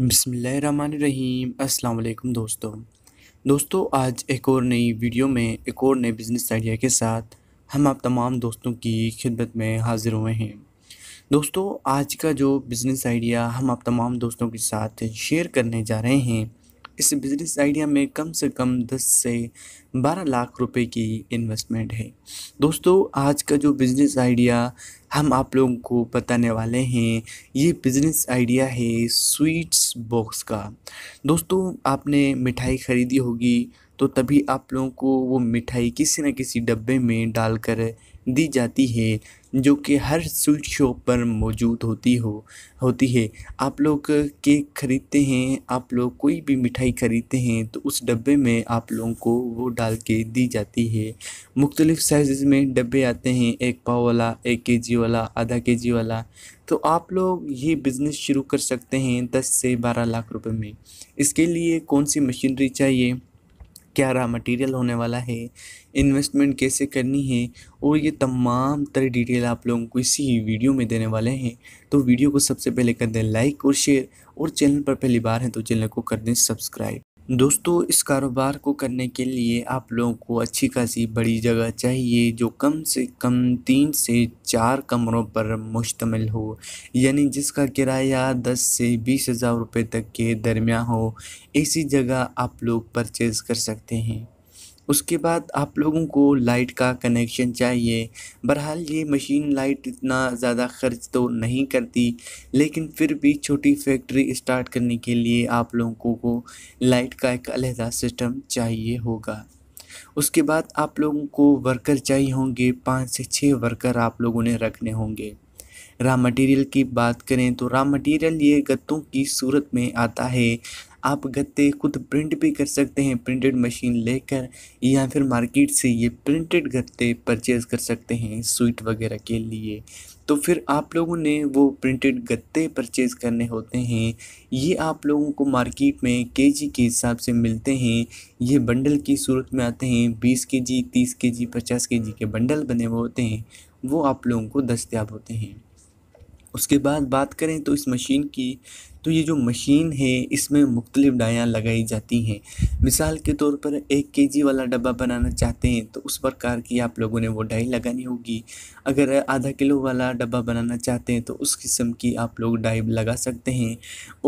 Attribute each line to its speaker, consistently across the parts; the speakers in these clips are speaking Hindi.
Speaker 1: बिसमीम अल्लाम दोस्तों दोस्तों आज एक और नई वीडियो में एक और नए बिज़नेस आइडिया के साथ हम आप तमाम दोस्तों की खिदमत में हाज़िर हुए हैं दोस्तों आज का जो बिज़नेस आइडिया हम आप तमाम दोस्तों के साथ शेयर करने जा रहे हैं इस बिज़नेस आइडिया में कम से कम 10 से 12 लाख रुपए की इन्वेस्टमेंट है दोस्तों आज का जो बिज़नेस आइडिया हम आप लोगों को बताने वाले हैं ये बिज़नेस आइडिया है स्वीट्स बॉक्स का दोस्तों आपने मिठाई ख़रीदी होगी तो तभी आप लोगों को वो मिठाई किसी न किसी डब्बे में डालकर दी जाती है जो कि हर स्वीट शॉप पर मौजूद होती हो होती है आप लोग केक ख़रीदते हैं आप लोग कोई भी मिठाई ख़रीदते हैं तो उस डब्बे में आप लोगों को वो डाल के दी जाती है मुख्तलिफ़ साइज़ में डब्बे आते हैं एक पाव वाला एक के जी वाला आधा के जी वाला तो आप लोग ये बिज़नेस शुरू कर सकते हैं दस से बारह लाख रुपए में इसके लिए कौन सी मशीनरी चाहिए क्या रहा मटेरियल होने वाला है इन्वेस्टमेंट कैसे करनी है और ये तमाम तरह डिटेल आप लोगों को इसी वीडियो में देने वाले हैं तो वीडियो को सबसे पहले कर दें लाइक और शेयर और चैनल पर पहली बार है तो चैनल को कर दें सब्सक्राइब दोस्तों इस कारोबार को करने के लिए आप लोगों को अच्छी खासी बड़ी जगह चाहिए जो कम से कम तीन से चार कमरों पर मुश्तमिल हो यानी जिसका किराया दस से बीस हज़ार रुपये तक के दरमियान हो ऐसी जगह आप लोग परचेज़ कर सकते हैं उसके बाद आप लोगों को लाइट का कनेक्शन चाहिए बहरहाल ये मशीन लाइट इतना ज़्यादा खर्च तो नहीं करती लेकिन फिर भी छोटी फैक्ट्री स्टार्ट करने के लिए आप लोगों को लाइट का एक अलहदा सिस्टम चाहिए होगा उसके बाद आप लोगों को वर्कर चाहिए होंगे पाँच से छः वर्कर आप लोगों ने रखने होंगे रॉ मटेरियल की बात करें तो रॉ मटेरियल ये गत्तों की सूरत में आता है आप गत्ते खुद प्रिंट भी कर सकते हैं प्रिंटेड मशीन लेकर या फिर मार्केट से ये प्रिंटेड गत्ते परचेज़ कर सकते हैं स्वीट वगैरह के लिए तो फिर आप लोगों ने वो प्रिंटेड गत्ते परचेज़ करने होते हैं ये आप लोगों को मार्केट में केजी के हिसाब से मिलते हैं ये बंडल की सूरत में आते हैं बीस के जी तीस के जी पचास के जी के बंडल बने हुए होते हैं वो आप लोगों को दस्तियाब होते हैं उसके बाद बात करें तो इस मशीन की तो ये जो मशीन है इसमें मुख्तलिफ़ डायाँ लगाई जाती हैं मिसाल के तौर पर एक के जी वाला डब्बा बनाना चाहते हैं तो उस प्रकार की आप लोगों ने वो डाई लगानी होगी अगर आधा किलो वाला डब्बा बनाना चाहते हैं तो उस किस्म की आप लोग डाई लगा सकते हैं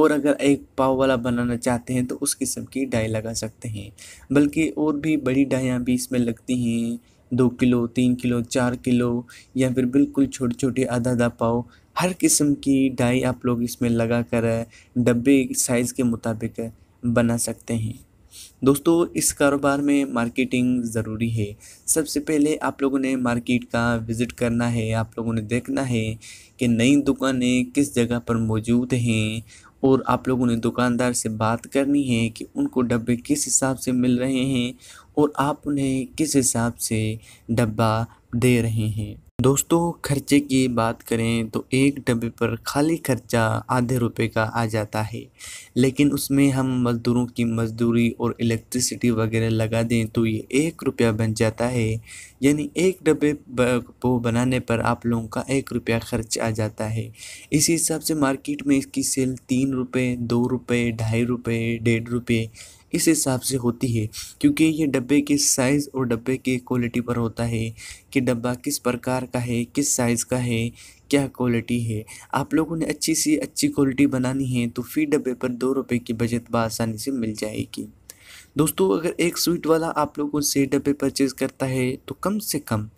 Speaker 1: और अगर एक पाव वाला बनाना चाहते हैं तो उस किस्म की डाई लगा सकते हैं बल्कि और भी बड़ी डायाँ भी इसमें लगती हैं दो किलो तीन किलो चार किलो या फिर बिल्कुल छोटे छोटे आधा आधा पाव हर किस्म की डाई आप लोग इसमें लगा कर डब्बे साइज़ के मुताबिक बना सकते हैं दोस्तों इस कारोबार में मार्केटिंग ज़रूरी है सबसे पहले आप लोगों ने मार्केट का विज़िट करना है आप लोगों ने देखना है कि नई दुकानें किस जगह पर मौजूद हैं और आप लोगों ने दुकानदार से बात करनी है कि उनको डब्बे किस हिसाब से मिल रहे हैं और आप उन्हें किस हिसाब से डब्बा दे रहे हैं दोस्तों खर्चे की बात करें तो एक डब्बे पर खाली खर्चा आधे रुपए का आ जाता है लेकिन उसमें हम मज़दूरों की मजदूरी और इलेक्ट्रिसिटी वगैरह लगा दें तो ये एक रुपया बन जाता है यानी एक डब्बे को बनाने पर आप लोगों का एक रुपया खर्च आ जाता है इसी हिसाब से मार्केट में इसकी सेल तीन रुपये दो रुपये ढाई रुपये डेढ़ रुपये इस हिसाब से होती है क्योंकि ये डब्बे के साइज़ और डब्बे के क्वालिटी पर होता है कि डब्बा किस प्रकार का है किस साइज़ का है क्या क्वालिटी है आप लोगों ने अच्छी सी अच्छी क्वालिटी बनानी है तो फिर डब्बे पर दो रुपये की बचत आसानी से मिल जाएगी दोस्तों अगर एक स्वीट वाला आप लोगों से डब्बे परचेज़ करता है तो कम से कम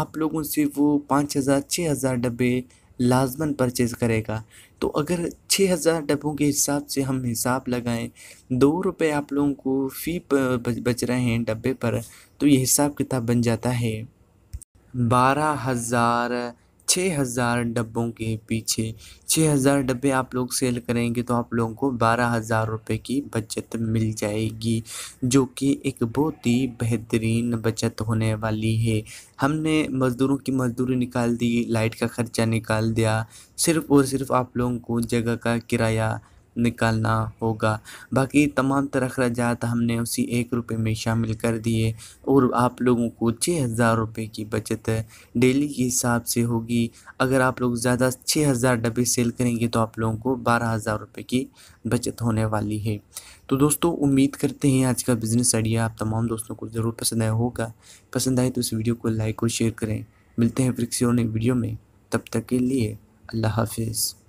Speaker 1: आप लोगों से वो पाँच हज़ार छः हज़ार डब्बे लाजमन परचेज़ करेगा तो अगर छः हज़ार डब्बों के हिसाब से हम हिसाब लगाएं दो रुपये आप लोगों को फ़ी बच रहे हैं डब्बे पर तो ये हिसाब किताब बन जाता है बारह हज़ार छः हज़ार डब्बों के पीछे छः हज़ार डब्बे आप लोग सेल करेंगे तो आप लोगों को बारह हज़ार रुपये की बचत मिल जाएगी जो कि एक बहुत ही बेहतरीन बचत होने वाली है हमने मज़दूरों की मज़दूरी निकाल दी लाइट का ख़र्चा निकाल दिया सिर्फ़ और सिर्फ आप लोगों को जगह का किराया निकालना होगा बाकी तमाम तरखराजात हमने उसी एक रुपये में शामिल कर दिए और आप लोगों को छः हज़ार रुपये की बचत डेली के हिसाब से होगी अगर आप लोग ज़्यादा छः हज़ार डब्बे सेल करेंगे तो आप लोगों को बारह हज़ार रुपये की बचत होने वाली है तो दोस्तों उम्मीद करते हैं आज का बिज़नेस आइडिया आप तमाम दोस्तों को ज़रूर पसंद आया होगा पसंद आए तो इस वीडियो को लाइक और शेयर करें मिलते हैं फिर किसी और वीडियो में तब तक के लिए अल्लाह हाफिज़